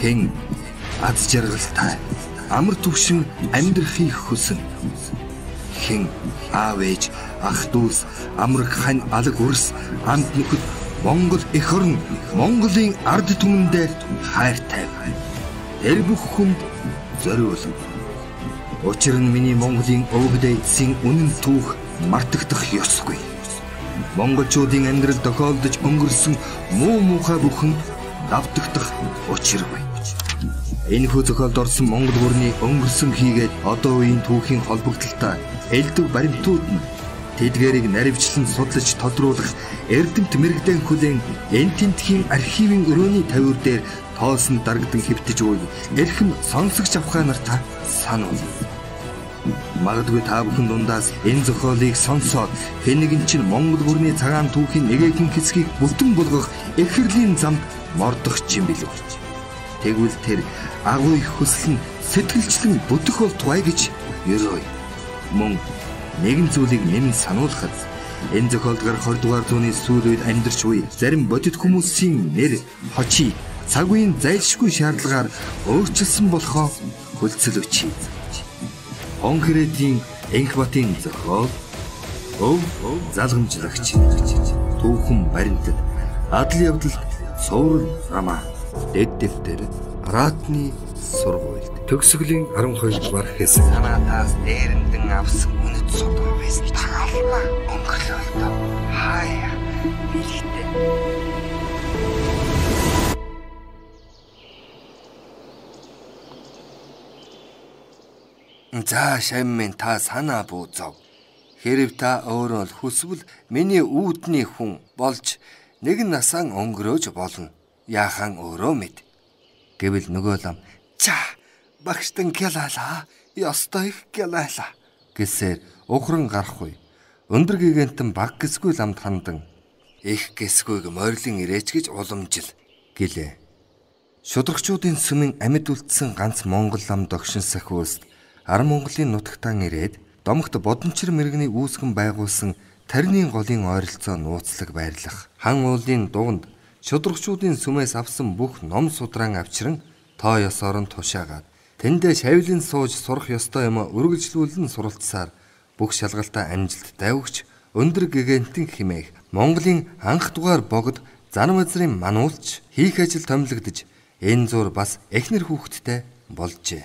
хэн аз жаргалтай амар түвшин амьдрахыг хүсэн. Хэн аав ээж ах дүүс амраг хань алаг өрс амт нөхөд Монгол эх орн Монголын ард түмэндээ хайртай байна. Тэр бүх хүнд зориулсан. Учир нь миний Монголын өвгдөө эцсийн үнэн түүх мартагдах ёсгүй. Монголчуудын амьдрал тохиолдож өнгөрсөн муу муухай бүхэн давтагдах учиргүй. Энэхүү зохиолд орсон Монгол гүрний өнгөрсөн хийгээд одоо үеийн түүхийн холбогдлолтой элдв баримтууд нь тэдгэрийг наривчлан судлаж тодруулах Эрдэмт мэрэгдэн хүлэн эн тентхийн архивын өрөөний тавиур дээр тоосон дарагдан хэвтэж буйг эрхэм сонсогч авхаа нартаа санав. Магадгүй та бүхэн дундаас энэ зохиолыг сонсоод хэнийгэн чинь Монгол гүрний цагаан түүхийн нэгэн хэсгийг бүтэн болгох эхэрлийн замд мордох юм билүү гэж. Тэгвэл тэр агуу их хүсэл нь сэтгэлчлэн бүдэх болтугай гэж ерөө. Мөн нэгэн зүйлийг нэмэн сануулхад энэ зохиолдгоор 20 дугаар зууны сүүл үед амьдарч буй зарим бодит хүмүүсийн нэр хочи цаг үеийн зайлшгүй шаардлагаар өөрчилсөн болохоо хүлцэл өчий. Онкредийн Энхбатын зохиол өв залгамжлагч түүхэн баримтд адал явдал цуврал рамаа дэд дэвтэр Аратны сургуульд төгсгөлийн 12 дугаар хэсэг санаатаас дээрэндэн авсан үнэт судал байсан таалма өнгөлөөд хаяа билэгтэй За шаммен та санаа буузав. Хэрв та өөрөө хүсвэл миний үүдний хүн болж нэг насан өнгөрөөж болно Яахан өөрөө мэд. Гэвэл нөгөө лам "За, багштан гялаалаа. Ёстой их гялаалаа" гэсээр ухран гарахгүй. Өндөр гигантэн баг гисгүй ламд хандан их гисгүйг морилон ирээч гэж уламжил гэлээ. Шудрагчдын сүмэн амьд үлдсэн ганц Монгол лам догшин сахиуст ар Монголын нутагтаан ирээд домогт бодомчир мэрэгний үүсгэн байгуулсан Тарны голын ойролцоо нууцлаг байрлах хан уулын дунд шудрагчдын сүмээс авсан бүх ном судран авчран тоо ёсоор нь тушаагаад тэндээ шавлын сууж сурах ёстой юм өргөжлүүлэн суралцсаар бүх шалгалтаа амжилт тавьж өндөр гэгэнтэн химээх Монголын анх дугаар богд зан мазрын мануулч хийх ажил томилогдож энэ зур бас эхнэр хүүхэдтэй болжээ.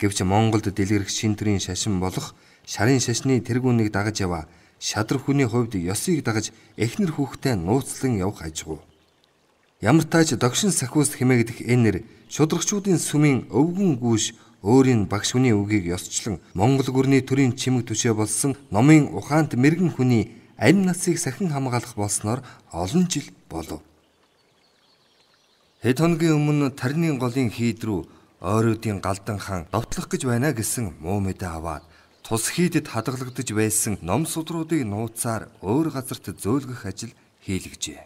Гэвч Монголд дэлгэрэх шинтрийн шашин болох шарын шашны тэргүүнийг дагаж яваа шадар хүний хувьд ёсыг дагаж эхнэр хүүхдээ нууцлан явах ажгүй. Ямар тааж догшин сахиус хэмээгдэх энэр шудрагчдын сүмийн өвгөн гүүш өөрийн багш хүний үгийг ёсчлон Монгол гүрний төрийн чимэг төшөө болсон номын ухаант мэрэгэн хүний амь насыг сахин хамгаалах болсноор олон жил болов. Хэд хоногийн өмнө Тарны голын хийд рүү ойруудын галдан хаан довтлох гэж байна гэсэн муу мэдээ аваад тус хийдэд хадгалагдж байсан ном судруудыг нууцаар өөр газарт зөөлгөх ажил хийлгэжээ.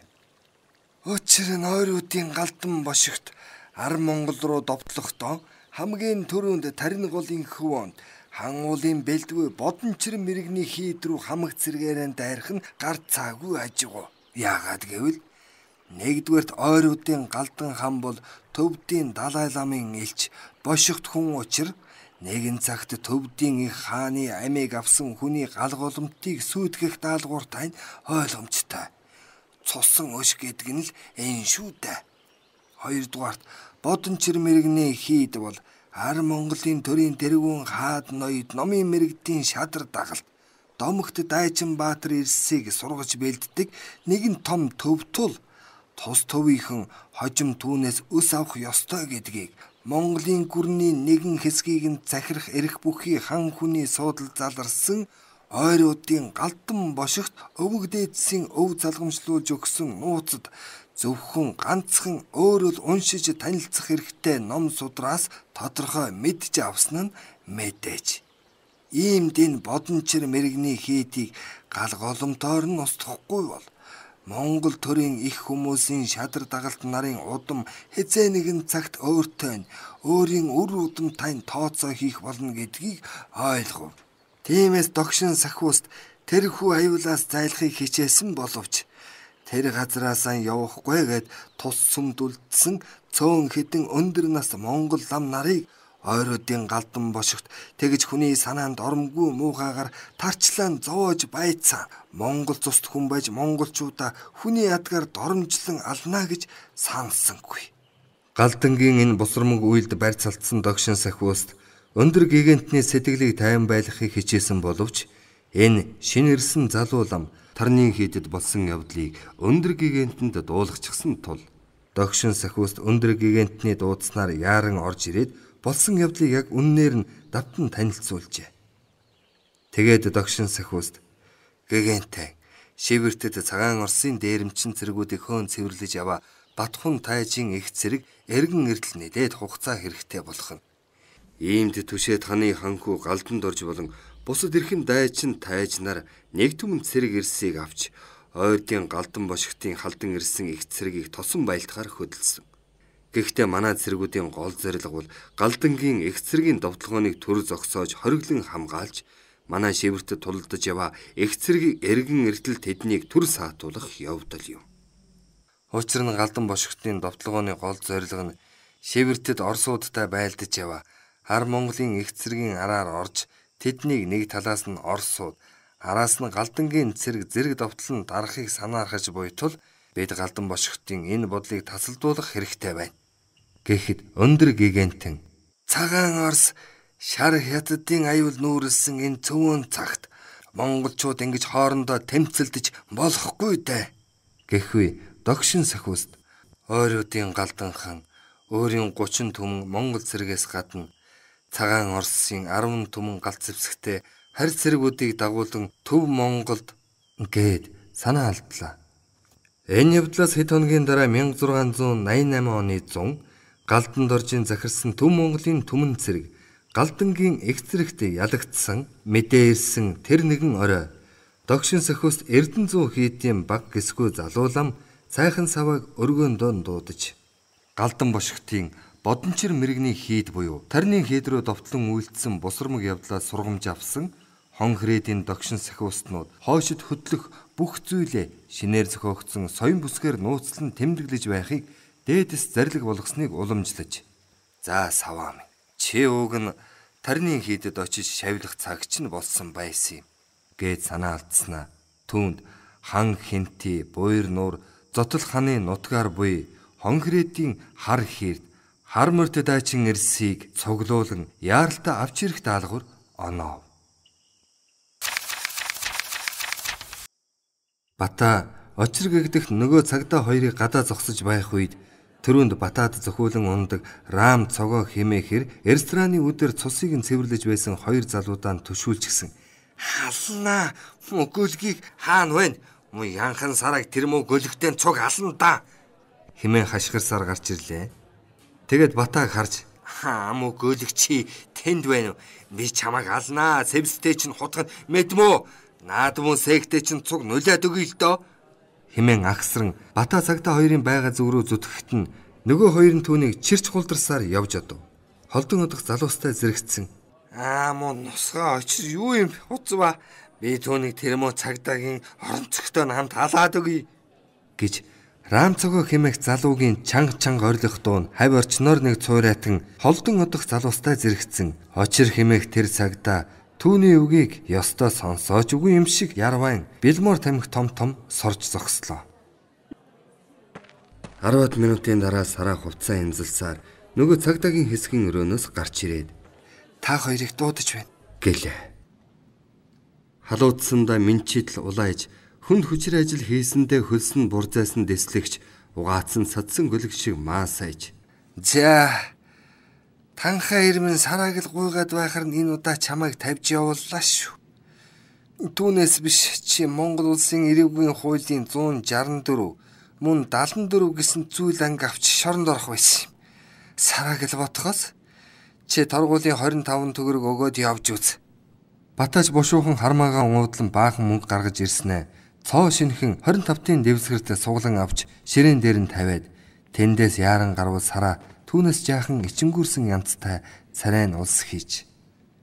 Өчир нь ойруудын галдан бошигт ар Монгол руу довтлохдоо хамгийн түрүүнд Тарнгуулын хөвөнд хан уулын бэлдгүй бодончрын мэрэгний хийд рүү хамаг зэрэгээрэн дайрах нь гар цаагүй ажиг. Яагаад гэвэл нэгдүгээрт ойруудын галдан хан бол төвдийн Далай ламын элч бошигт хүн учраа Нэгэн цагт төвдийн их хааны амийг авсан хүний гал голомтыг сүйтгэх даалгавар тань ойлгомжтой. Цусан өш гэдэг нь л энэ шүү дээ. Хоёрдугаарт бодончир мэрэгний хийд бол ар Монголын төрийн тэргүүн хаад ноёд номын мэрэгдийн шадар дагалт домогт дайчин баатар ирсийг сургаж бэлддэг нэгэн том төвтөл тус төвийнхэн хожим түүнээс өс авах ёстой гэдгийг Монголын гүрний нэгэн хэсгийг нь захирах эрх бүхий хан хүний суудал заларсан ойруудын галдан бошигт өвөг дээдсийн өв залгамжлуулж өгсөн нууцад зөвхөн ганцхан өөрөө л уншиж танилцах хэрэгтэй ном судраас тодорхой мэдж авсан нь мэдээж. Иймд энэ бодончир мэрэгний хийдийг гал голомтоор нь устгахгүй бол Монгол төрийн их хүмүүсийн шадар дагалт нарын удам хязээ нэгэн цагт өөртөө нь өөрийн үр удамтай тооцоо хийх болно гэдгийг ойлгов. Тиймээс догшин сахиуст тэрхүү аюулаас зайлахыг хичээсэн боловч тэр газраасаа явахгүй гэд тус сүмд үлдсэн цөөн хідэн өндөр нас Монгол лам нарыг Ойруудын галдан бошигт тэгж хүний санаанд оромгүй муухайгаар тарчлан зовоож байцсан. Монгол цуст хүн байж монголчуудаа хүний ядгаар доромжлон алнаа гэж санасангүй. Галдангийн энэ бусрамг үйлд барьцалдсан догшин сахиуст өндөр гигантны сэтгэлийг тайван байлгахыг хичээсэн боловч энэ шинэрсэн залуулам тарны хийдэд болсон явдлыг өндөр гигантэнд дуулгачихсан тул догшин сахиуст өндөр гигантны дуудснаар яаран орж ирээд болсон явдлыг яг үннээр нь давтан танилцуулжээ. Тэгээд догшин сахиуст гэгэнтэй шивэртэд цагаан орсын дээрэмчин зэргүүдийг хөөн цэвэрлэж яваа Батхан тайжийн их зэрэг эргэн эртэл нэлээд хугацаа хэрэгтэй болох нь. Иймд төшөөд ханы ханху галдан дорж болон бусад эрхэм дайчин тайжнаар нэг түмэн цэрэг ирсийг авч ойрдын галдан бошигтын халдан ирсэн их цэрэгийг тосон байлтахаар хөдөлсөн. Гэхдээ манай цэргүүдийн гол зорилго бол галдангийн их цэргийн довтлогооныг төр зогсоож хориглон хамгаалж манай шивэртэд тулдж яваа их цэргийг эргэн эртэл тэднийг төр саатуулах явдал юм. Учир нь галдан бошигтын довтлогооны гол зорилго нь шивэртэд орсуудтай байлдаж яваа хар Монголын их цэргийн араар орж тэднийг нэг талаас нь орсууд араас нь галдангийн цэрэг зэрэг довтлон дарахыг санаархаж буйтал бид галдан бошигтын энэ бодлыг тасалдуулах хэрэгтэй байна гэхэд өндөр гэгэнтэн цагаан орс шар хятадын аюул нүүрэлсэн энэ цөвөн цагт монголчууд ингэж хоорондоо тэмцэлдэж болохгүй дээ гэхвээ догшин сахиуст ойруудын галданхан өөрийн 30 түмэн монгол зэрэгээс гадна цагаан орсын 10 түмэн галт зэвсэгтэй харь цэргүүдийг дагуулan төв Монголд гээд санаа алдлаа. Энэ явдлаас хэд хоногийн дараа 1688 оны 100 Галдан доржийн захирсан Төв Монголын Түмэн цэрэг Галдангийн эгц зэрэгтэй ялагдсан мэдээлсэн тэр нэгэн орой догшин сөхөст Эрдэнэ зүү хийдийн баг гисгүү залуулам цайхан саваг өргөн дон дуудаж галдан бошигтын бодончир мэрэгний хийд буюу тарны хийд рүү довтлон үйлдсэн бусрамг явдлаа сургамж авсан хон хрээдийн догшин сөхөстнүүд хойшид хөдлөх бүх зүйлээ шинээр зохиогдсон соён бүсгээр нууцлан тэмдэглэж байхыг дээдэс зарлиг болгосныг уламжлаж за саваа минь чи ууг нь тарны хийдэд очиж шавилах цаг ч нь болсон байсан юм гээд санаа алдснаа түүнд хан хинти буйр нуур зотл ханы нутгаар буй хонхрэдийн хар хийрд хар мөртөд дайчин ирсийг цуглуулan яаралтай авч ирэх даалгавар оноо Бата очир гэгдэх нөгөө цагдаа хоёрыг гадаа зогсож байх үед Төрөнд батаад зөхөөлөн ундаг рам цогоо химээхэр рестораны үдээр цусыг нь цэвэрлэж байсан хоёр залуудаа төшүүлчихсэн. Халнаа мөгөлгийг хаана вэ? Му янхан сараг тэр мө гөлөгтэн цуг ална да. Химээ хашгирсаар гарч ирлээ. Тэгэд батааг харж хаа мө гөлөгчи тэнд байна уу? Би чамайг алнаа. Сэвстэй чинь хутгад мэдмүү. Наад мөн сэгтэй чинь цуг нулаад өгөё л дөө Химэн агсран Бата цагта хоёрын байга зүг рүү зүтгэхэд нь нөгөө хоёр нь түүнийг чирч хулдарсаар явж одов. Холдон одох залуустай зэрэгцсэн. Аа муу нусгаа очир юу юм хуцва. Би түүнийг тэр муу цагдаагийн оронцогтой хамт халаад өгье гэж Рамцогоо химэх залуугийн чанга чанга орлох дуун хавь орчноор нэг цуурайтан холдон одох залуустай зэрэгцэн. Очир химэх тэр цагдаа Түүний үгийг ёстой сонсооч үгүй юм шиг Ярвайн Билмор тамхи том том сорж зогслоо. 10 минутын дараа сараа хувцаа имзэлсаар нөгөө цагдаагийн хэсгийн өрөөнөөс гарч ирээд та хоёрыг дуудаж байна гэлээ. Халуудсандаа минчидл улааж хүнд хүчир ажил хийсэндээ хөлсөн бурзайсан дэслэгч угаацсан садсан гөлөг шиг маа сайж. За Танхаа ирмэн сарааг л гуйгаад байхаар нь энэ удаа чамайг тавьж явууллаа шүү. Түүнээс биш чи Монгол улсын эрүүгийн хуулийн 164 мөн 74 гэсэн зүйл анги авч шоронд орох байсан юм. Сарааг л ботхоос чи торгуулийн 25 төгрөг өгөөд явж үз. Батаж бушуухан хармаагаа уудлан баахан мөнгө гаргаж ирсэнэ. Цоо шинхэн 25-ын дэвсгэрт суглан авч ширээн дээр нь тавиад тэндээс яран гарвал сараа түүнээс жаахан ичингүүрсэн янзтай царайн улс хийж.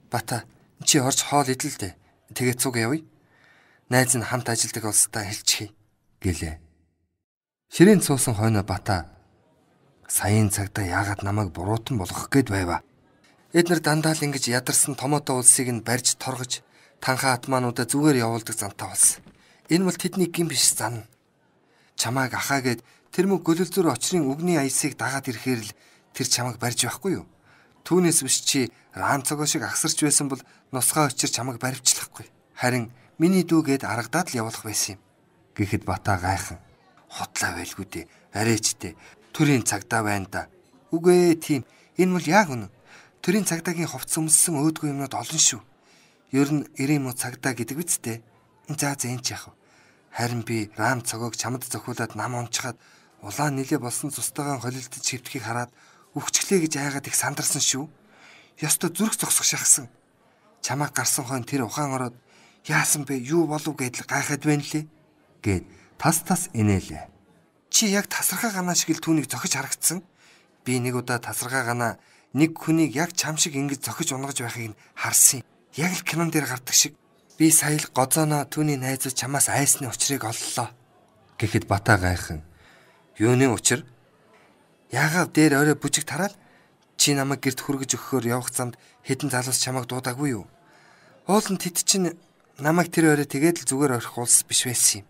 Бата чи орж хоол идэл дээ. Тэгээ цуг явъя. Найз нь хамт ажилдаг улстай хэлчихье гэлээ. Ширээн цуусан хойно бата саяын цагта яагаад намайг буруутан болгох гээд байваа. Эд нар дандаа л ингэж ядарсан томоотой улсыг нь барьж торгож танха атмаануудаа зүгээр явуулдаг замтай болсон. Энэ бол тэдний гин биш зан. Чамааг ахаа гээд тэр мөг гөлөлзөр очрын үгний аясыг дагаад ирэхээр л тэр чамайг барьж байхгүй юу? Түүнээс биш чи ранцогоо шиг агсарч байсан бол носгоо очир чамайг барьвчлахгүй. Харин миний дүүгээд аргадаад л явуулах байсан юм. Гэхэд бата гайхан. Хотлаа байлгүй дээ. Арээчтэй. Төрийн цагдаа байна да. Үгүй ээ тийм. Энэ бол яг үнэн. Төрийн цагдаагийн хувц өмссөн өөдгөө юмнууд олон шүү. Ер нь ирэм муу цагдаа гэдэг биз дээ. За за энэ ч яах вэ? Харин би рам цогоог чамд зохиулаад нам унчхаад улаан нилээ болсон цустайгаан холилдож шивтгийг хараад өвчглээ гэж айгаад их сандарсан шүү. Ёстой зүрх зогсох шахсан. Чамаа гарсан хойно тэр ухаан ороод яасан бэ? Юу болов гэдэл гайхаад байна лээ гэд тас тас инээлээ. Чи яг тасархаа ганаа шиг л түүнийг зохиж харагдсан. Би нэг удаа тасархаа ганаа нэг хүнийг яг чам шиг ингэж зохиж унгаж байхыг нь харсан. Яг л кинон дээр гардаг шиг. Би сая л гозооноо түүний найзууд чамаас айсны учрыг оллоо гэхэд бата гайхан. Юуны учир? Яагаад дээр орой бүжиг тараад чи намайг гэрт хүргэж өгөхөөр явах замд хэдэн залуус чамайг дуудаагүй юу? Уулын тэт чинь намайг тэр орой тэгээд л зүгээр орих улс биш байсан юм.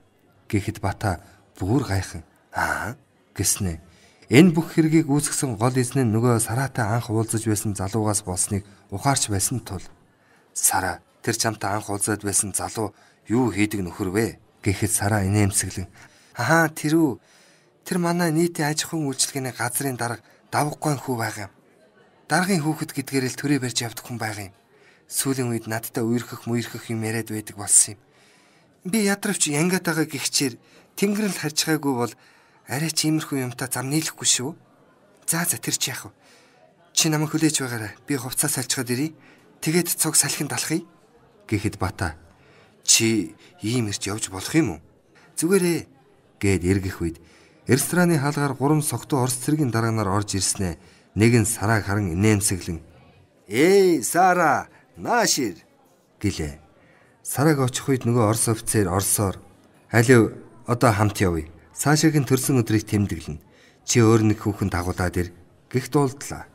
Гэхэд Бата бүр гайхан аа гэснээ. Энэ бүх хэргийг үүсгэсэн гол эзэн нь нөгөө Сараатай анх уулзаж байсан залуугаас болсныг ухаарч байсан тул Сара тэр чамтай анх уулзаад байсан залуу юу хийдэг нөхөр вэ? гэхэд Сара инээмсэглэн "Аа, тэрүү Тэр манай нийтийн аж ахуйн үйлчлэгээний газрын дарга давхгүй хүү байгаа юм. Даргын хүүхэд гэдгээр л төрөө барьж явдаг хүн байгаа юм. Сүүлийн үед надтай үерхэх мөерхэх юм яриад байдаг болсон юм. Би ядравч янгатаага гихчээр тэнгэрэл харж байгаагүй бол арай ч иймэрхүү юмтай зам нийлэхгүй шүү. За за тэр чи яах вэ? Чи намайг хүлээж байгаарай. Би хувцас салчихад ирий. Тэгэд цог салхинд алхъя. гэхэд Бата чи ийм ирж явж болох юм уу? Зүгээрээ гэд эргэх үед Рестораны хаалгаар гурван согтуу орс цэргийн дараанаар орж ирснээ. Нэг нь Сарааг харан инээмсэглэн "Эй, Сара, наашир" гэлээ. Сарааг очих үед нөгөө орс офицер орсоор "Алив, одоо хамт явъя. Саашагийн төрсөн өдрийг тэмдэглэнэ. Чи өөр нэг хүүхэн дагуулад ир" гэх дуулдлаа.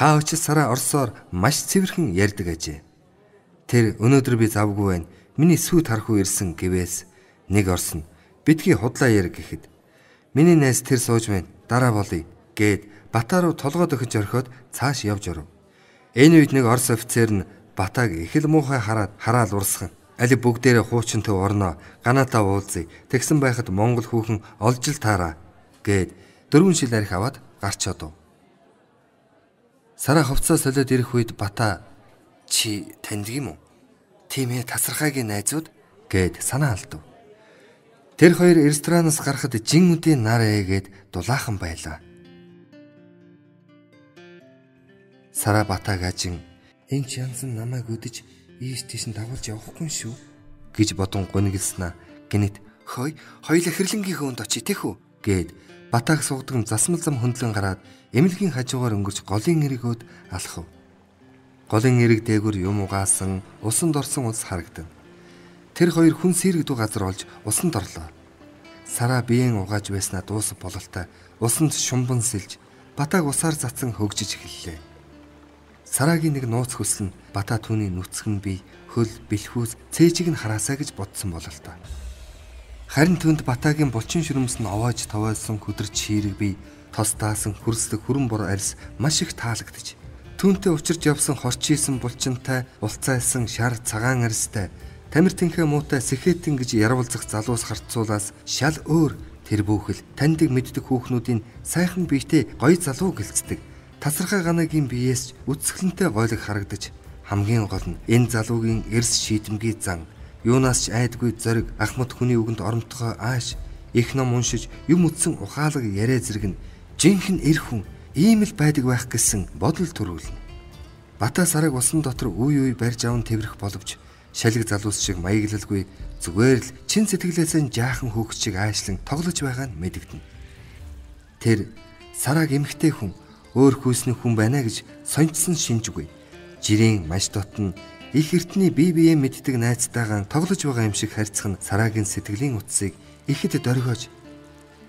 Хаа очил Сара орсоор маш цэвэрхэн ярьдаг ажээ. Тэр өнөөдөр би завгүй байна. Миний сүйт харахгүй ирсэн гэвээс нэг орсон. Бидгий худлаа яр гэхэд Миний найз тэр сууж байна. Дараа болъё гээд Бата руу толгойд өгч орхиод цааш явж оров. Энэ үед нэг Орос офицер нь Батаг их л муухай хараад хараал урсгав. Али бүгдээрээ хуучин төв орноо. Ганатаа уулзъя. Тэгсэн байхад Монгол хүүхэн олж л таараа гээд дөрвөн шил арх аваад гарч одов. Сара ховцоо солиод ирэх үед Бата чи таньдаг юм уу? Тийм ээ тасархаагийн найзууд гээд санаа алдав. Тэр хоёр ресторанаас гарахад жин үдийн нар ээгээд дулаахан байлаа. Сара Батаг ажин энэ ч янзэн намайг өдөж ийш тийш нь дагуулж явахгүй шүү гэж бодон гонглснаа. Гинэт хой хоёул хэрлэнгийн хөөнд очий тэхүү гэд Батаг суудаг засмал зам хөндлөн гараад эмнэлгийн хажуугаар өнгөрч голын эргөөд алхав. Голын эрэг дээгүр юм угаасан усан дорсон ус харагдав. Тэр хоёр хүн сэргдүү газар олж усанд орлоо. Сараа биеэн угааж байснаа дуус бололтой усанд шумбан сэлж батаг усаар цацсан хөгжиж эхэллээ. Сараагийн нэг нууц хөсөл нь бата түүний нүцгэн бий хөл бэлхүүс цээжийг нь хараасаа гэж бодсон бололтой. Харин түнд батагийн булчин шүрмс нь овоож тавайлсан хөдөрч ширэг бий тос даасан хөрслөг хүрэн бур арьс маш их таалагдчих. Түүнтэй учирч явсан хорчийсэн булчинтай улцаалсан шар цагаан арьстай Тамир тэнхээ муутай сэхэтэн гэж ярвалзах залуус харцуулаас шал өөр тэр бүхэл таньдаг мэддэг хүүхнүүдийн сайхан биетэй гоё залуу гэлцдэг. Тасархай ганагийн биеэс үсгэлэнтэй гойлог харагдаж хамгийн гол нь энэ залуугийн эрс шийдэмгий зан юунаас ч айдгүй зориг ахмад хүний үгэнд оромтгоо ааш их ном уншиж юм утсан ухаалаг яриа зэрэг нь жинхэнэ эр хүн ийм л байдаг байх гэсэн бодол төрүүлнэ. Бата сараг усан дотор үй үй барьж аван тэрвэх боловч шалиг залуус шиг маяглалгүй зүгээр л чин сэтгэлээс нь жаахан хөөгчийг аашлан тоглож байгаа нь мэдэгдэнэ. Тэр сарааг эмхтэй хүн өөр хүйснэ хүн байна гэж сонжсон шинжгүй. Жирийн маш дотн их эртний бие биеэ мэддэг найзтайгаа тоглож байгаа юм шиг харьцах нь сараагийн сэтгэлийн утсыг ихэд дөргиож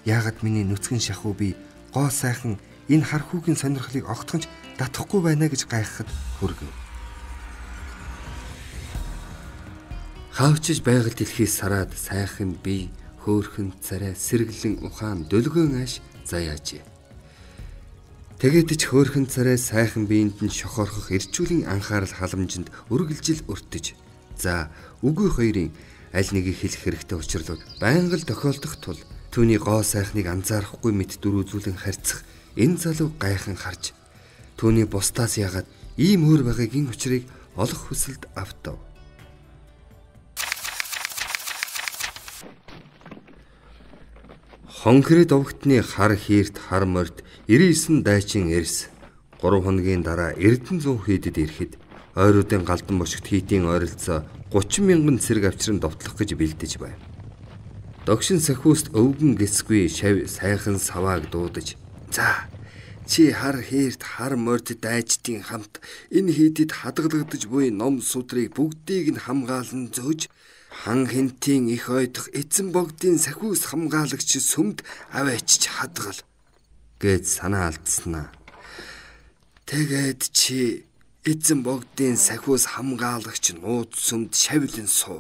яагаад миний нүцгэн шахуу би гоо сайхан энэ хархүүгийн сонирхлыг огтхонч татахгүй байна гэж гайхахад хүргэв. Хаагчж байгаль дэлхий сараад сайхан бие хөөхөн царай сэргэлэн ухаан дөлгөөн аш заяаж. Тэгээд ч хөөхөн царай сайхан биеинд нь шохорхох ирчүүлийн анхаарал халамжинд үргэлжил өртөж. За үгүй хоёрын аль нэгийг хэлэх хэрэгтэй учирлууд байнга л тохиолдох тул түүний гоо сайхныг анзаарахгүй мэд дөрүүзүүлэн харьцах энэ залуу гайхан харж түүний бусдаас ягаад ийм өөр байгаагийн учрыг олох хүсэлд автав. Хонхрид овогтны хар хийрт хар морд 99 дайчин эрс 3 хоногийн дараа Эрдэнэ зүүн хийдэд ирэхэд ойруудын галдан бошигт хийтийн ойролцоо 30 мянган цэрэг авчран довтлох гэж бэлдэж байв. Догшин сахиуст өвгөн гисгүй шав сайхан савааг дуудаж "За чи хар хийрт хар морд дайчдын хамт энэ хийдэд хадгалагдаж буй ном судрыг бүгдийг нь хамгаалan зөөж хан хентийн их ойдох эзэн богдын сахиус хамгаалагч сүмд аваач хадгал гэж санаа алдснаа. Тэгээд чи эзэн богдын сахиус хамгаалагч нууц сүмд шавлан суу.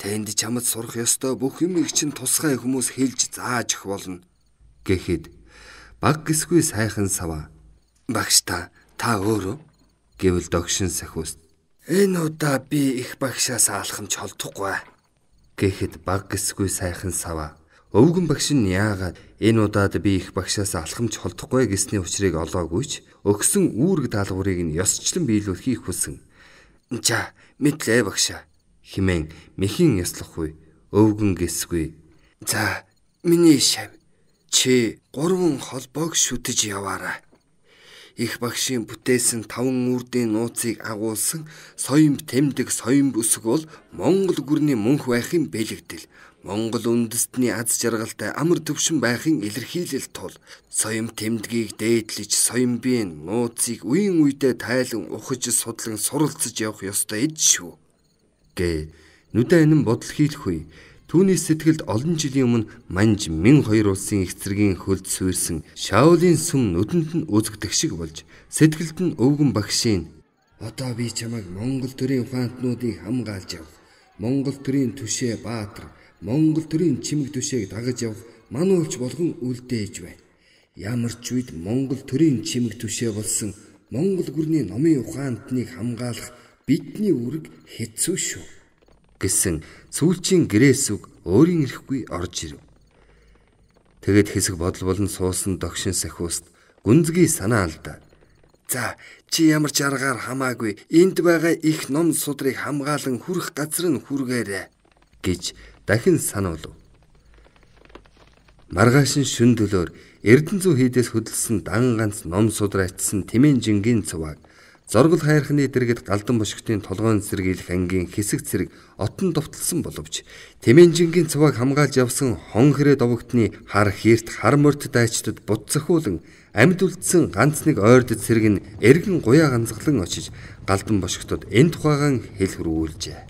Тэнд чамд сурах ёстой бүх юмыг чинь тусгай хүмүүс хэлж зааж өгөх болно гэхэд баг гисгүй сайхан сава. Багш та та өөрөө гэвэл догшин сахиус Энэ удаа би их багшаас алхамч холдохгүй гэхэд баг гисгүй сайхан сава. Өвгөн багш нь яагаад энэ удаад би их багшаас алхамч холдохгүй гэсний учрыг олоогүйч өгсөн үүрэг даалгаврыг нь ёсчлон биелүүлэхийг хүсэн. За мэдлээ багшаа химэн мэхийн яслахгүй өвгөн гисгүй. За миний шав. Чи гурван холбоог шүтэж яваарай их багшийн бүтээсэн таван үрдийн нууцыг агуулсан соёмб тэмдэг соёмб үсэг бол Монгол гүрний мөнх байхын бэлэгдэл. Монгол үндэстний аз жаргалтай амар төвшин байхын илэрхийлэл тул соём тэмдгийг дээдлэж соёмбийн нууцыг үеийн үедээ тайлан ухаж судлан суралцж явах ёстой эд шүү. гэ нүдэн анин бодол хийлэхгүй Түүний сэтгэлд олон жилийн өмнө манж 1002 улсын их зэргийн хөлд сүйрсэн Шаулийн сүм нүдэнд нь үзэгдэх шиг болж сэтгэлд нь өвгөн багшийн одоо би чамайг Монгол төрийн ухаантнуудыг хамгаалж явах Монгол төрийн түшээ баатар Монгол төрийн чимэг түшээг дагаж явах мань уулч болгон үлдээж байна. Ямар ч үед Монгол төрийн чимэг түшээ болсон Монгол гүрний номын ухаантныг хамгаалах бидний үүрэг хэцүү шүү гэсэн сүүлчийн грээс үг өөрийн ирэхгүй орж ирэв. Тэгэд хэсэг бодол болон суусан догшин сахиуст гүнзгий санаа алдаа. За чи ямар ч аргаар хамаагүй энд байгаа их ном судрыг хамгаалan хүрх газар нь хүргээрэ гэж дахин сануулв. Маргааш нь шүн төлөөр Эрдэнзүү хийдээс хөдөлсөн дан ганц ном судрайтсан Тэмээн жингийн цуваг Зоргол хайрхны дэргэд галдан бошигтын толгойн зэргийлэх ангийн хэсэг зэрэг отон довтлсон боловч Тэмэнжингийн цуваг хамгаалж явсан хон хэрэг довгтны хар хийрт хар мөрт дайчдад бут цохиулан амьд үлдсэн ганц нэг ойрд цэрэг нь эргэн гуя ганцглан очиж галдан бошигтод энэ тухайгаан хэлхрүүлжээ.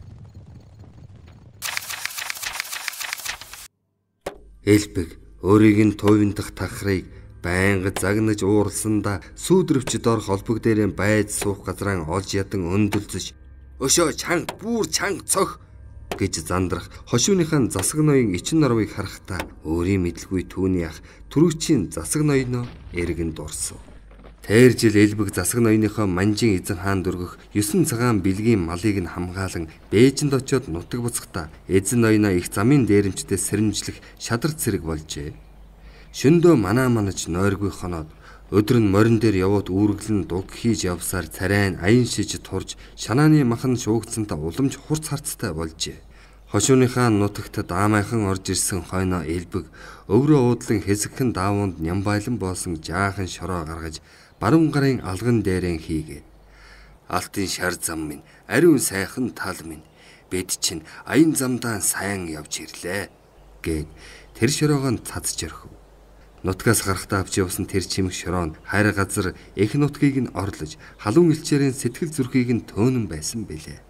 Элбэг өөрийг нь туувинтах тахрыг байнга загнаж ууралсанда сүүдрөвчд ор холбог дээрээ байж суух газраа олж ядан өндөрлөж өшөө чанга бүр чанга цох гэж зандрах хошууныхаа засаг ноён ичин норвыг харахта өөрийн мэдлгүй түүний ах түрүүчийн засаг ноёноо эргэн дурсав. Тэр жил элбэг засаг ноёныхоо манжин эзэн хаан дөргөх 9 цагаан бэлгийн малыг нь хамгаалан Бээжинд очиод нутаг буцахта эзэн ноёноо их замын дээрэмчтэй сэрэмжлэх шадар зэрэг болжээ. Шөндөө манаа манаж нойргүй хоноод өдөр нь морин дээр яваад үүрэглэн дуг хийж явсаар царайн аян шиж турж шанааны махан шуугцсантай уламж хурц харцтай болжээ. Хошууныхаа нутагт даамайхан орж ирсэн хойноо элбэг өврөө уудлан хэсэгхэн даавууд нямбайлан болсон жаахан шороо гаргаж баруун гарын алган дээрэн хийгээд алтын шар зам минь ариун сайхан тал минь бид чинь аян замдаа сайн явж ирлээ гэд тэр шороогоо цацж орхив. Нутгаас гарахтаа авч явсан тэр чимэг шороонд хайр газар эх нутгийг нь орлож халуун элчээрийн сэтгэл зүрхийг нь төөнөн байсан билээ.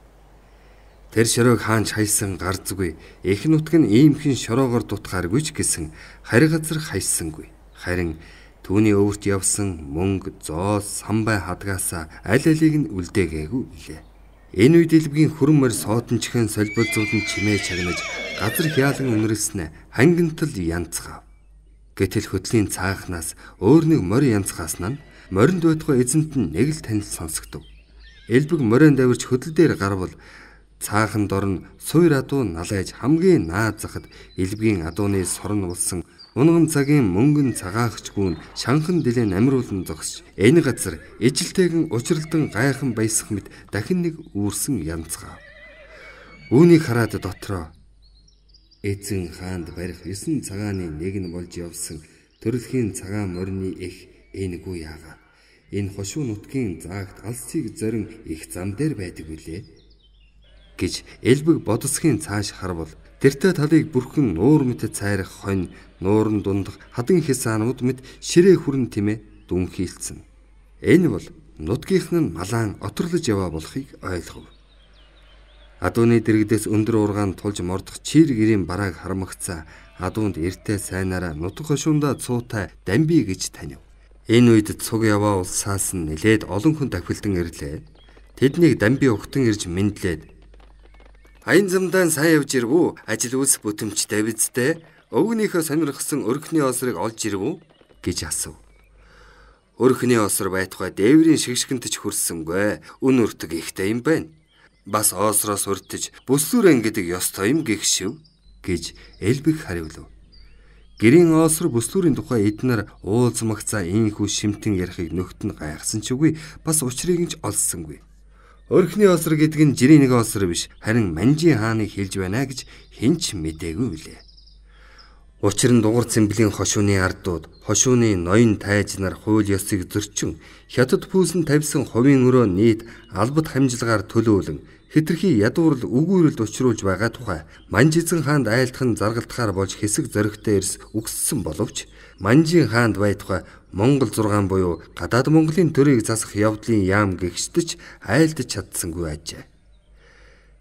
Тэр шороог хаан хайсан гарзгүй эх нутг нь иймхэн шороогоор дутгааргүй ч гэсэн хайр газар хайсангүй. Харин түүний өвөрт явсан мөнгө, зоо, самбай хадгаасаа аль алийг нь үлдээгээгүй билээ. Энэ үед илбгийн хөрмөр соотончхэн солилцуулан чимээ чагнаж газар хяалан өнрөлснэ хангинтал янцгав. Гэтэл хөтлийн цаанхнаас өөр нэг морь янзгаас нь моринд байтугай эзэнт нь нэг л танил сонсогдов. Элбэг моринд авирч хөдөл дээр гарвал цаахан дорн суйр адуу налайж хамгийн наад захад элбгийн адууны сорн улсан унган цагийн мөнгөн цагаахчгүй нь шанхан дилэн амируулан зогсож энэ газар ижилтэйгэн учралдан гайхан баясах мэт дахин нэг үүрсэн янзгаа. Үүнийг хараад дотроо Эзэн хаанд барих 9 цагааны нэг нь болж явсан төрөлхийн цагаан морины их энэгүй яага. Энэ хошуу нутгийн заагт алсыг зорин их зам дээр байдаг үлээ гэж элбэг бодсгийн цааш харвал тэртэ талыг бүрхэн нуур мэт цайрах хонь нуурын дундх хадын хисаанууд мэт ширээ хүрэн тэмээ дүнхийлсэн. Энэ бол нутгийнх нь малаан отрлож яваа болохыг ойлгов. Адууны дэргэдээс өндөр ургаан тулж мордох чир гэрийн барааг хармагцсан адуунд эртээ сайнараа нутг хошуунда цуутай дамби гэж танив. Энэ үед цуг яваа улсаас нь нэлээд олон хүн тахилдан ирлээ. Тэднийг дамби ухтан ирж мэдлээд Аян замдаа сайн явж иргүү. Ажил үйлс бүтэмч Давидтэй өвгнийхөө сонирхсан өрхний осрыг олж иргүү гэж асуув. Өрхний оср байтугай дээврийн шигшгэнтч хөрсөнгөө. Үн өртөг ихтэй юм байна бас оосроос урьдтаж бүсүрэн гэдэг ёстой юм гихшив гэж Эльбиг хариулв. Гэрийн ооср бүслүүрийн тухай эднэр уулзмагцаа ийхүү шимтэн ярихыг нөгт нь гайхсан ч үгүй бас учрыг нь ч олсонгүй. Өрхний ооср гэдэг нь жирийн нэг ооср биш харин Манжи хааныг хэлж байна гэж хэн ч мэдээгүй билээ. Учир нь дугар цэмблийн хошууны ардууд хошууны ноён тайж нар хууль ёсыг зөрчин хятад пүүсэн тавьсан хувийн өрөө нийт албад хамжилгаар төлөөлөн хэтэрхий ядуурл үгүйрэлд учруулж байгаа тухай Манжизэн хаанд айлтхан заргалтахаар болж хэсэг зөрөгтэй эрс үгссэн боловч Манжин хаанд бай тухай Монгол 6 буюу гадаад Монголын төрийг засах явдлын яам гэгчдэж айлтж чадсангүй ажээ.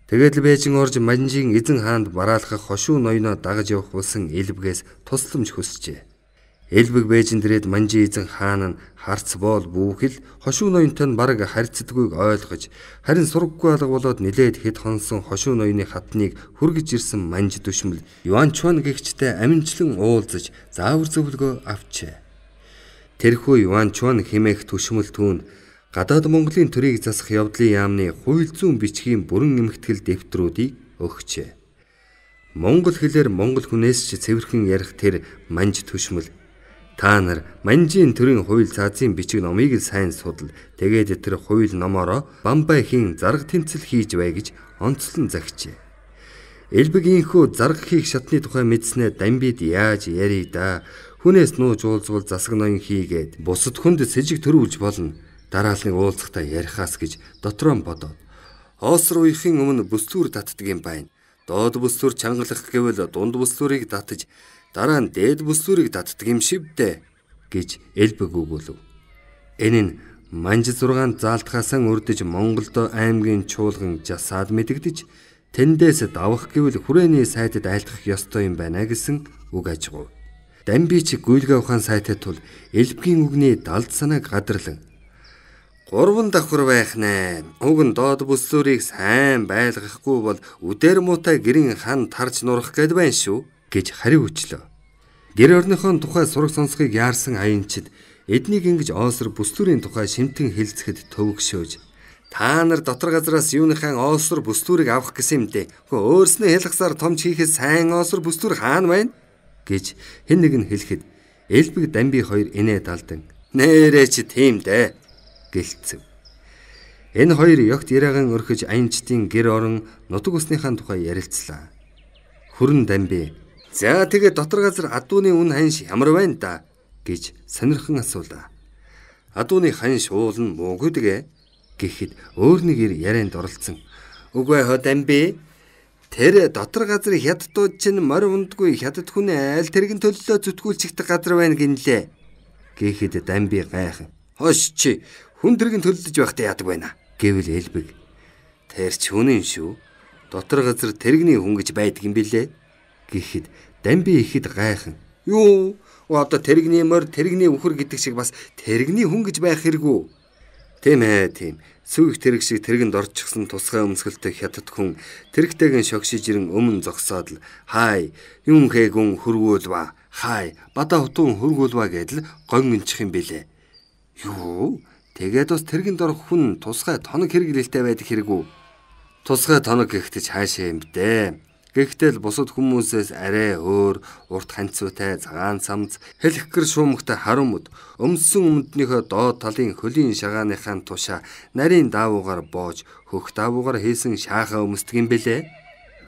Тэгээд л Бээжин орж Манжийн эзэн хаанд бараалхах хошуу ноёноо дагаж явах болсон Элбгээс тусламж хүсжээ. Элбэг Бээжин дээрээд Манжи эзэн хаан нь харц боол бүхэл хошуу ноёнтой нь бараг харьцдаггүйг ойлгож харин сургаггүй алга болоод нилээд хэд хонсон хошуу ноёны хатныг хөргөж ирсэн Манжи төшмөл Юан Чон гихчтэй аминчлан уулзаж заавар зөвлөгөө авчээ. Тэрхүү Юан Чон химээх төшмөл түүнд гадаад Монголын төрийг засах явдлын яамны хууль зүйн бичгийн бүрэн эмхтгэл дэвтрүүдийг өгчээ. Монгол хэлээр монгол хүнээс ч цэвэрхэн ярих тэр манж төшмөл Та нар манжийн төрийн хууль цаазын бичиг номыг л сайн судал. Тэгээд тэр хууль номороо Бамбайхийн зарга тэмцэл хийж бай гэж онцлон загчээ. Элбэгийнхүү зарга хийх шатны тухай мэдснээр Дамбид яаж ярий да. Хүнээс нууж уулзвал засаг ноён хийгээд бусад хүнд с ิจ г төрүүлж болно дарааллыг уулзахдаа ярихаас гэж дотроо бодоод хоосруулахын өмнө бүслүүр татдаг юм байна. Доод бүслүүр чангалах гэвэл дунд бүслүүрийг татаж дараа нь дээд бүслүүрийг татдаг юм шив дээ гэж элбэг өгөөлөв. Энэ нь манж зургаан заалтгаасан өрдөж Монголд аймгийн чуулган жасаад мэдэгдэж тэндээс давах гэвэл хүрээний сайтад айлтгах ёстой юм байна гэсэн үг ажгуу. Дамбич гүйлгээ ухаан сайтад тул элбгийн үгний далд санааг гадарлан Гурван давхар байх нэ. Уг нь доод бүслүүрийг сайн байлгахгүй бол үдээр муутай гэрийн хан тарж нурах гээд байна шүү гэж хариу өчлөө. Гэр орныхон тухай сураг сонсхийг яарсан аянчид эднийг ингэж оосор бүслүүрийн тухай шимтэн хэлцэхэд төвөгшөөж Та нар дотор газраас юуныхан оосор бүслүүрийг авах гэсэн юм дээ. Хөө өөрснөө хэлгсаар томч хийхэд сайн оосор бүслүүр хаана байна гэж хэн нэг нь хэлэхэд Элбэг Дамби хоёр инээ талдан. Нээрээ чи тийм дээ гэлцэв. Энэ хоёр ёгт ираган өрхөж аянчдын гэр орон нутаг усныхаа тухай ярилцлаа. Хүрэн дамби. За тэгээ дотор газар адууны үн ханш ямар байна да гэж сонирхон асуулаа. Адууны ханш уул нь муугүй дээ гэхэд өөр нэг ир ярианд оролцсон. Үгүй хоо дамби. Тэр дотор газрын хятадууд чинь морь ундгүй хятад хүн айл тэргийн төлөлөө зүтгүүлчихдэг газар байна гинлээ гэхэд дамби гайхан. Хош чи Хүн тэргийн төлөлдөж байхдаа яадаг байна гэвэл элбэг. Тэр ч үнэн шүү. Дотор газар тэрэгний хүн гэж байдаг юм билээ гэхэд дамби ихэд гайхан. Юу одоо тэрэгний морь, тэрэгний үхэр гэдэг шиг бас тэрэгний хүн гэж байх хэрэггүй. Тийм ээ, тийм. Сүйх тэрэг шиг тэрэгэнд орчихсон тусгай өмсгөлтэй хятад хүн тэрэгтэйгэн шогшиж ирэн өмнө зогсоод л хай юм хээгүн хөргүүл ба хай бада хутун хөргүүл ба гэдэл гон өнчих юм бэлээ. Юу Тэгээд бас тэргийн дор хүн тусгай тоног хэрэглэлтэй байдаг хэрэггүй. Тусгай тоног гэхтээ хаашаа юм бэ? Гэхдээ л бусад хүмүүсээс арай өөр, урт ханцуутай, цагаан самц, хэлхгэр шуумгтай харуу мөд, өмссөн өмднийхөө доод талын хөлийн шагааныхаа тушаа нарийн даавуугаар боож, хөх даавуугаар хийсэн шаахаа өмсдөг юм бэлээ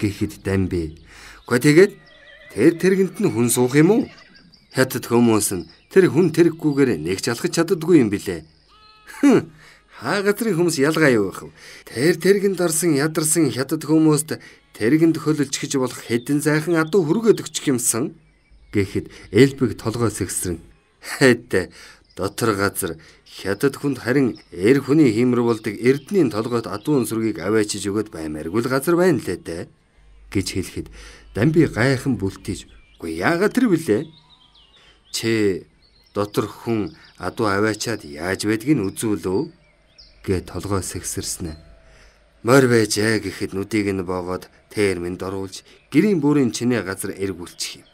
гэхэд дамби. Гэхдээ тэгээд тэр тэргэнд нь хүн суух юм уу? Хятад хүмүүс нь тэр хүн тэрэггүйгээр нэг ч алхаж чаддгүй юм бэлээ Хаа газрын хүмүүс ялгаа юу вэ? Тэр тэргэнд орсон ядарсан хятад хүмүүст тэргэнд хөлөлч гэж болох хэдэн зайхан адуу хүргээд өгчих юмсан гэхэд элбэг толгой сэгсрэн хайд дотор газар хятад хүнд харин эр хүний хиймэр болдог эрдний толгойд адуун сүргийг аваачиж өгöd баймааргүй л газар байна лээ дээ гэж хэлэхэд дамби гайхан бүлтэж үгүй яагаад тэр вүлээ чээ дотор хүн адуу аваачаад яаж байдгийг нь үзүүлв гэе толгой сэгсэрснэ. Морь байжээ гэхэд нүдийг нь боогод тэрмэнд оруулж гэрийн бүрийн чинээ газар эргүүлчих юм.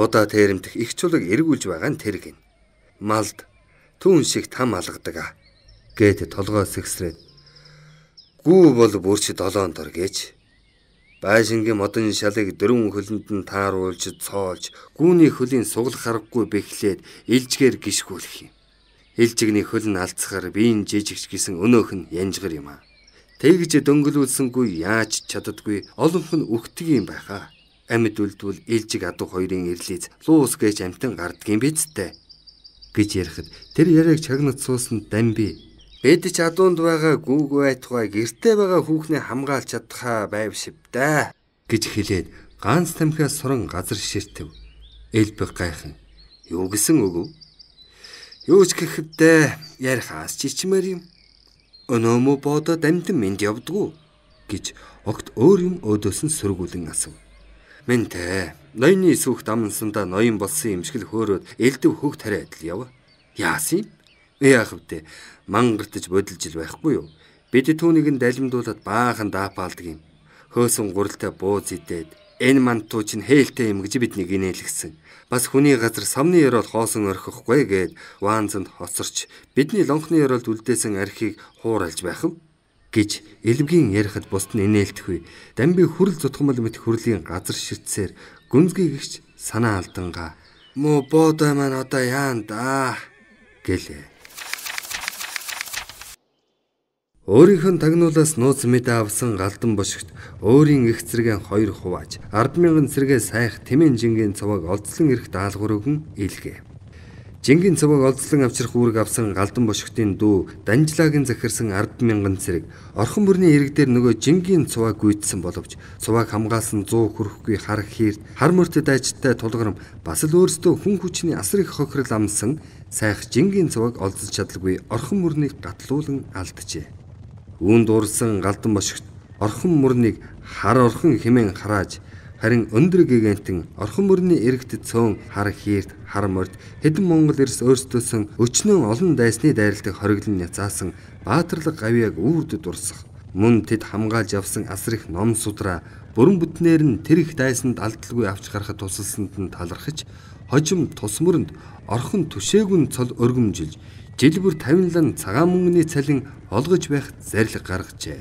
Будаа тэрэмтэх их чулыг эргүүлж байгаа нь тэр гин. Малд түн шиг там алгадаг гэд толгой сэгсрээд гүү бол бүрч долоон дор гэж Байшингийн модон шалыг дөрвөн хөлөнд нь тааруулж цоолж гүүний хөлийн суглах аргагүй бэхлээд илжгээр гიშгүүлэх юм. Илжигний хөл нь алцахаар биеийн жижигч гисэн өнөөх нь янжгар юм аа. Тэгж дөнгөлүүлсэнгүй яаж чаддгүй олонх нь өгдөг юм байхаа. Амьд үлдвэл илжиг адуу хоёрын ирлиз луус гэж амтан гардгийн биз дээ гэж ярихад тэр яриаг чагнад суусан дамби Эдч адуунд байгаа гүүг байтугай гэртээ байгаа хүүхнээ хамгаалж чадхаа байв шивдэ гэж хэлээд ганц тамхиа суран газар ширтэв. Элбэг гайхан. Юу гэсэн үг вэ? Юу ч гэхэвдээ ярихаас чичмээр юм. Өнөөмө бодоод амтан минд явдгүү гэж огт өөр юм өөдөөсөн сөргүүлэн асуув. Мэнтэ ноёны сүүх дамнсандаа ноён болсон юм шиг л хөөрөөд элдв хөг тариад л яв. Яас юм? Яах вэ? Мангартаж бодилж ил байхгүй юу? Бид түүнийг нь далимдуулаад баахан даапаалдаг юм. Хөөсөн гуралтай бууз идээд энэ мантуу чинь хээлтэй юм гэж биднийг инээлгсэн. Бас хүний газар самны ёроол хоосон орхихгүй гээд ваанзанд хоцорч бидний лонхны ёроолд үлдээсэн архийг хууралж байх вэ? гэж элвгийн ярихад бусд нь инээлдэхгүй. Дамби хүрл зутгмал мэт хүрлийн газар ширтсээр гүнзгийгч санаа алданга. Мөө боодой маань одоо яан да гэлээ. Өөрийнх нь тагнуулаас нууц мэд авсан галдан бошигт өөрийн их зэрэгэн хоёр хувааж 100000 зэрэгэ сайх тэмээн жингийн цаваг олзлон ирэх даалгавар өгөн илгээ. Жингийн цаваг олзлон авчрах үүрэг авсан галдан бошигтын дүү Данжлагийн захирсан 100000 зэрэг орхон бүрний ирэг дээр нөгөө жингийн цаваг гүйдсэн боловч цаваг хамгаалсан 100 хүрэхгүй хар хийр хар мөртөд ажтай тулгарм бас л өөрсдөө хүн хүчний асар их хохирол амсан сайх жингийн цаваг олзож чадлагүй орхон мөрнийг гатлуулан алджээ. Үүнд урсан галдан бошигт орхон мөрнийг хар орхон хэмээн харааж харин өндөр гэгэнтэн орхон мөрний эрэгт цөөн хар хийрт хар морд хэдэн монгол эрс өөрсдөөсөн өчнөө олон дайсны дайралтыг хориглон няцаасан баатарлаг гавьяаг үрд дурсах мөн тэд хамгаалж явсан асар их ном судраа бүрэн бүтнээр нь тэр их дайсанд алдалгүй авч гарахад тусалсанд нь талархаж хожим тусмөрөнд орхон түшээгүн цол өргөмжилж жил бүр 50 лан цагаан мөнгөний цалин олгож байхад зарлиг гаргажээ.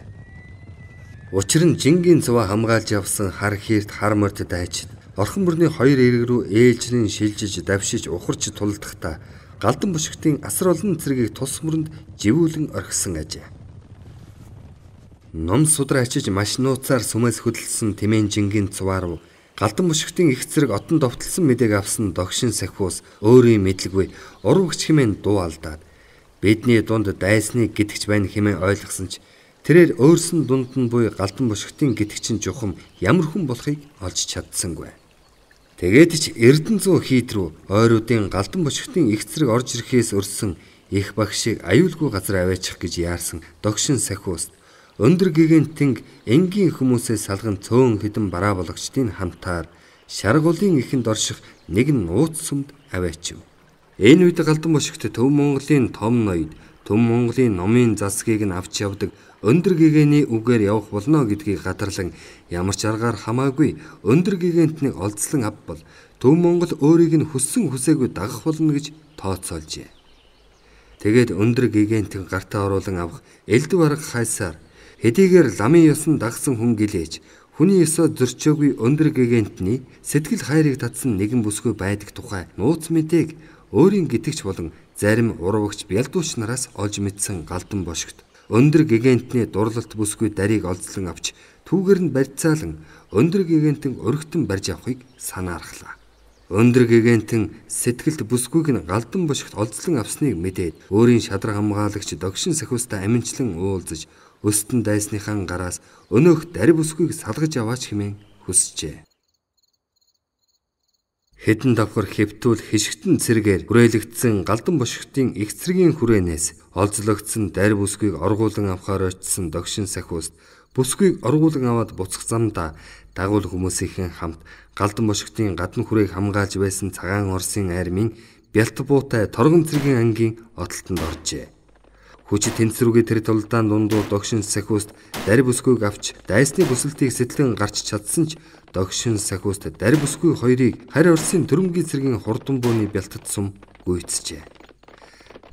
Учир нь жингийн цуваа хамгаалж явсан хар хийрт хар морд дайчид орхон мөрний хоёр эрэг рүү ээлжлэн шилжиж давшиж ухарч тулдахдаа галдан бушигтын асар олон цэргийг тус мөрөнд живүүлэн орхисон ажээ. Ном судраа ачиж маш нууцаар сүмээс хөдөлсөн тэмээн жингийн цуваа руу Галдан мушигтын их зэрэг отон довтлсон мэдээг авсан догшин сахиус өөрийн мэдлгүй урвагч хэмээн дуу алдаад бидний дунд дайсны гэдэгч байна хэмээн ойлгосон ч тэрээр өөрсөн дунд нь буй галдан мушигтын гэдэгчин жухам ямар хүн болохыг олж чадсангүй. Тэгээд ч Эрдэнэ зүү хийд рүү ойруудын галдан мушигтын их зэрэг орж ирэхээс өрсөн их багшийг аюулгүй газар аваачих гэж яарсан догшин сахиус өндөр гигантинг энгийн хүмүүсээс салган цөөн хідэн бараа болгочдын хамтаар шаргуулын ихэнд орших нэг нь нууц сүмд аваачив. Энэ үед галдан бошигт Төв Монголын том ноёд Төв Монголын номын засгийг нь авч явдаг өндөр гэгэний үгээр явах болно гэдгийг гадарлан ямар ч аргаар хамаагүй өндөр гигантныг олзлон авбал Төв Монгол өөрийг нь хүссэн хүсээгүй дагах болно гэж тооцоолжээ. Тэгээд өндөр гигантиг гартаа оруулан авах элдв арга хайсаар Хэдийгээр ламын ёсон дагсан хүн гэлээж хүний ёсоо зөрчөөгүй өндөр гэгэнтний сэтгэл хайрыг татсан нэгэн бүсгүй байдаг тухай нууц мэдээг өөрийн гитгч болон зарим урвагч бялдууч нараас олж мэдсэн галдан бошигт өндөр гэгэнтний дурлалт бүсгүй дарыг олзлон авч түүгээр нь барьцаалan өндөр гэгэнтэн өргөтөн барьж авахыг санаархлаа. Өндөр гэгэнтэн сэтгэлд бүсгүйг нь галдан бошигт олзлон авсныг мэдээд өөрийн шадар хамгаалагч догшин сахиустай аминчлан уулзаж өстөн дайсныхаа гараас өнөөх дарив үсгийг салгаж аваач хэмээн хүсжээ. Хэдэн давхар хэвтүүл хишгтэн цэрэгээр хүрээлэгдсэн галдан бошигтын их цэргийн хүрээнээс олзлогдсон дарив үсгийг оргуулan авахаар очсон догшин сахиуст бүсгийг оргуулan аваад буцах замда дагуул хүмүүсийнхэн хамт галдан бошигтын гадна хүрээг хамгаалж байсан цагаан орсын армийн бялт буутай торгон цэргийн ангийн отолтонд оржээ. Хүчит тэнцвэрүүгээ тэр толдаа дундуур догшин сахиуст дарь бүсгүйг авч дайсны бүсэлтийг сэтлэн гарч чадсан ч догшин сахиуст дарь бүсгүй хоёрыг харь орсын төрөмгийн цэргийн хурдан бөөний бэлтгэд сум гүйцжээ.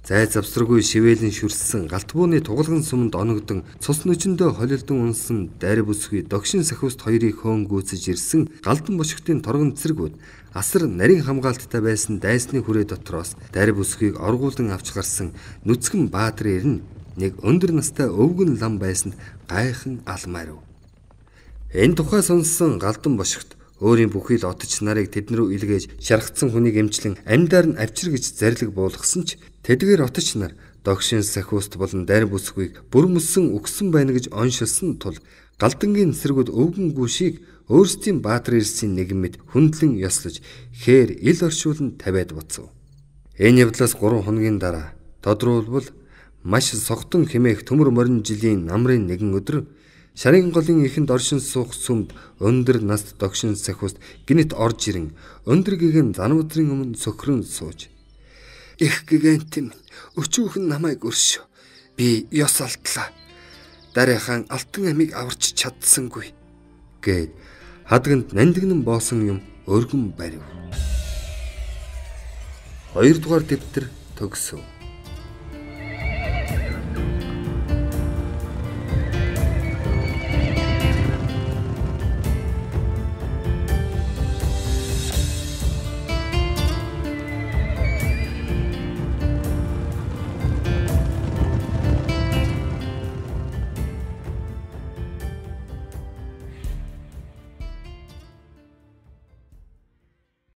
Зай завсргүй шивээлэн шүрссэн галт бууны тугалган сүмд оногдон цус нүчөндөө холилдон унсан дайр бүсгүй догшин сахиуст хоёрыг хөөн гүйцэж ирсэн галдан бошигтын торгон цэргүүд асар нарийн хамгаалттай байсан дайсны хүрээ дотроос дайр бүсгийг оргуулсан авч гарсан нүцгэн баадар ирнэ нэг өндөр настай өвгөн лам байсанд гайхан алмаарв. Энэ тухай сонссон галдан бошигт өөрийн бүхий л отч нарыг тэднэрүү илгээж шархацсан хүнийг эмчлэн амьдаар нь авчир гэж зарлиг буулгасан ч Тэдгээр отч нар догшин сахиуст болон дарь бүсгүйг бүрмөсөн өгсөн байна гэж оншилсан тул галдангийн эсэргүүд өвгөн гүшийг өөрсдийн баатар ирсийн нэгмэд хүндлэн ёслож хээр ил оршуулн тавиад буцав. Энэ явдлаас 3 хоногийн дараа тодруулбал маш согтон хэмээх төмөр морин жилийн намрын нэгэн өдөр Шарын голын ихэнд оршин суух сүмд өндөр наст догшин сахиуст гинт орж ирэн өндөр гэгэн зануудрын өмнө цөхрөн сууж Их гэгэнт минь өчүүхэн намайг өршөө. Би ёс алтлаа. Дараахан алтан амийг аварч чадсангүй гэд хадганд нандинн боосон юм өргөн барив. Хоёрдугаар дэвтэр төгсөв.